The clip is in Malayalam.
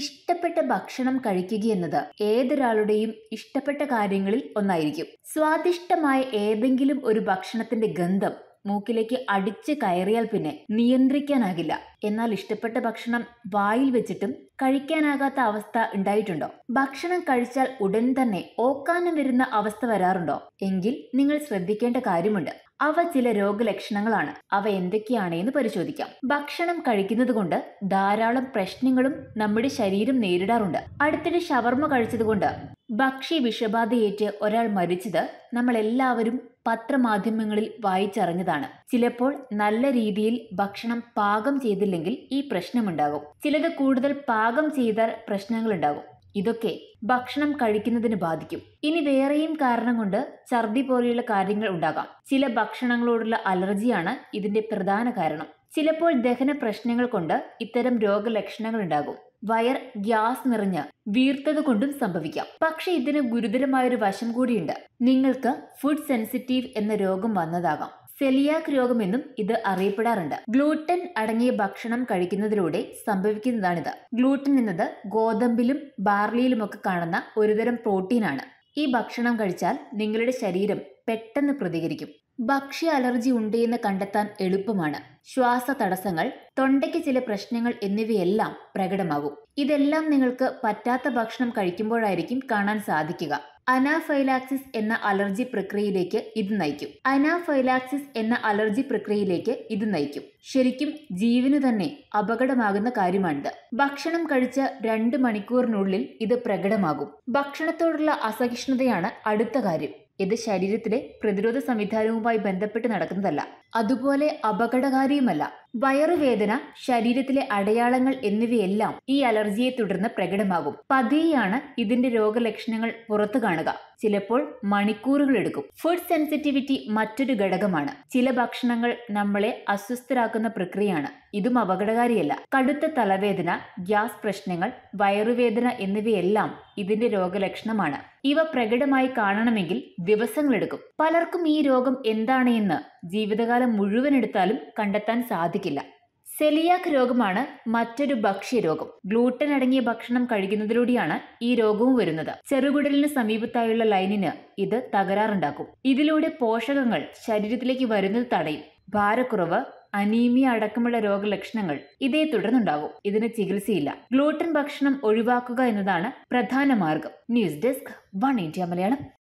ഇഷ്ടപ്പെട്ട ഭക്ഷണം കഴിക്കുക എന്നത് ഏതൊരാളുടെയും ഇഷ്ടപ്പെട്ട കാര്യങ്ങളിൽ ഒന്നായിരിക്കും സ്വാദിഷ്ടമായ ഏതെങ്കിലും ഒരു ഭക്ഷണത്തിന്റെ ഗന്ധം മൂക്കിലേക്ക് അടിച്ച് കയറിയാൽ പിന്നെ നിയന്ത്രിക്കാനാകില്ല എന്നാൽ ഇഷ്ടപ്പെട്ട ഭക്ഷണം വായിൽ വെച്ചിട്ടും കഴിക്കാനാകാത്ത അവസ്ഥ ഉണ്ടായിട്ടുണ്ടോ ഭക്ഷണം കഴിച്ചാൽ ഉടൻ തന്നെ ഓക്കാനം വരുന്ന അവസ്ഥ വരാറുണ്ടോ എങ്കിൽ നിങ്ങൾ ശ്രദ്ധിക്കേണ്ട കാര്യമുണ്ട് അവ ചില രോഗലക്ഷണങ്ങളാണ് അവ എന്തൊക്കെയാണെന്ന് പരിശോധിക്കാം ഭക്ഷണം കഴിക്കുന്നത് കൊണ്ട് ധാരാളം പ്രശ്നങ്ങളും നമ്മുടെ ശരീരം നേരിടാറുണ്ട് അടുത്തിടെ ഷവർമ കഴിച്ചതുകൊണ്ട് ഭക്ഷ്യ വിഷബാധയേറ്റ് ഒരാൾ മരിച്ചത് നമ്മളെല്ലാവരും പത്രമാധ്യമങ്ങളിൽ വായിച്ചറിഞ്ഞതാണ് ചിലപ്പോൾ നല്ല രീതിയിൽ ഭക്ഷണം പാകം ചെയ്തില്ലെങ്കിൽ ഈ പ്രശ്നമുണ്ടാകും ചിലത് കൂടുതൽ പാകം ചെയ്താൽ പ്രശ്നങ്ങളുണ്ടാകും ഇതൊക്കെ ഭക്ഷണം കഴിക്കുന്നതിന് ബാധിക്കും ഇനി വേറെയും കാരണം കൊണ്ട് ഛർദി പോലെയുള്ള കാര്യങ്ങൾ ഉണ്ടാകാം ചില ഭക്ഷണങ്ങളോടുള്ള അലർജിയാണ് ഇതിന്റെ പ്രധാന കാരണം ചിലപ്പോൾ ദഹന പ്രശ്നങ്ങൾ കൊണ്ട് ഇത്തരം രോഗലക്ഷണങ്ങൾ ഉണ്ടാകും വയർ ഗ്യാസ് നിറഞ്ഞ് വീർത്തത് കൊണ്ടും സംഭവിക്കാം പക്ഷെ ഇതിന് ഗുരുതരമായൊരു വശം കൂടിയുണ്ട് നിങ്ങൾക്ക് ഫുഡ് സെൻസിറ്റീവ് എന്ന രോഗം വന്നതാകാം സെലിയാക് രോഗമെന്നും ഇത് അറിയപ്പെടാറുണ്ട് ഗ്ലൂട്ടൻ അടങ്ങിയ ഭക്ഷണം കഴിക്കുന്നതിലൂടെ സംഭവിക്കുന്നതാണിത് ഗ്ലൂട്ടൻ എന്നത് ഗോതമ്പിലും ബാർലിയിലുമൊക്കെ കാണുന്ന ഒരുതരം പ്രോട്ടീനാണ് ഈ ഭക്ഷണം കഴിച്ചാൽ നിങ്ങളുടെ ശരീരം പെട്ടെന്ന് പ്രതികരിക്കും ഭക്ഷ്യ അലർജി ഉണ്ടെന്ന് കണ്ടെത്താൻ എളുപ്പമാണ് ശ്വാസ തടസ്സങ്ങൾ തൊണ്ടയ്ക്ക് ചില പ്രശ്നങ്ങൾ എന്നിവയെല്ലാം പ്രകടമാകും ഇതെല്ലാം നിങ്ങൾക്ക് പറ്റാത്ത ഭക്ഷണം കഴിക്കുമ്പോഴായിരിക്കും കാണാൻ സാധിക്കുക അനാഫൈലാക്സിസ് എന്ന അലർജി പ്രക്രിയയിലേക്ക് ഇത് നയിക്കും അനാഫൈലാക്സിസ് എന്ന അലർജി പ്രക്രിയയിലേക്ക് ഇത് നയിക്കും ശരിക്കും ജീവന് തന്നെ അപകടമാകുന്ന കാര്യമാണിത് ഭക്ഷണം കഴിച്ച രണ്ട് മണിക്കൂറിനുള്ളിൽ ഇത് പ്രകടമാകും ഭക്ഷണത്തോടുള്ള അസഹിഷ്ണുതയാണ് അടുത്ത കാര്യം ഇത് ശരീരത്തിലെ പ്രതിരോധ സംവിധാനവുമായി ബന്ധപ്പെട്ട് നടക്കുന്നതല്ല അതുപോലെ അപകടകാരിയുമല്ല വയറുവേദന ശരീരത്തിലെ അടയാളങ്ങൾ എന്നിവയെല്ലാം ഈ അലർജിയെ തുടർന്ന് പ്രകടമാകും പതിയെയാണ് ഇതിന്റെ രോഗലക്ഷണങ്ങൾ പുറത്തു കാണുക ചിലപ്പോൾ മണിക്കൂറുകൾ എടുക്കും ഫുഡ് സെൻസിറ്റിവിറ്റി മറ്റൊരു ഘടകമാണ് ചില ഭക്ഷണങ്ങൾ നമ്മളെ അസ്വസ്ഥരാക്കുന്ന പ്രക്രിയയാണ് ഇതും അപകടകാരിയല്ല കടുത്ത തലവേദന ഗ്യാസ് പ്രശ്നങ്ങൾ വയറുവേദന എന്നിവയെല്ലാം ഇതിന്റെ രോഗലക്ഷണമാണ് ഇവ പ്രകടമായി കാണണമെങ്കിൽ ദിവസങ്ങളെടുക്കും പലർക്കും ഈ രോഗം എന്താണ് എന്ന് ജീവിതകാലം മുഴുവൻ എടുത്താലും കണ്ടെത്താൻ സാധിക്കും സംഭവിക്കില്ല സെലിയാക് രോഗമാണ് മറ്റൊരു ഭക്ഷ്യരോഗം ഗ്ലൂട്ടൻ അടങ്ങിയ ഭക്ഷണം കഴിക്കുന്നതിലൂടെയാണ് ഈ രോഗവും വരുന്നത് ചെറുകുടലിന് സമീപത്തായുള്ള ലൈനിന് ഇത് തകരാറുണ്ടാക്കും ഇതിലൂടെ പോഷകങ്ങൾ ശരീരത്തിലേക്ക് വരുന്നത് തടയും ഭാരക്കുറവ് അനീമിയ അടക്കമുള്ള രോഗലക്ഷണങ്ങൾ ഇതേ തുടർന്നുണ്ടാകും ഇതിന് ചികിത്സയില്ല ഗ്ലൂട്ടൻ ഭക്ഷണം ഒഴിവാക്കുക എന്നതാണ് പ്രധാന മാർഗം news desk one India Malayalam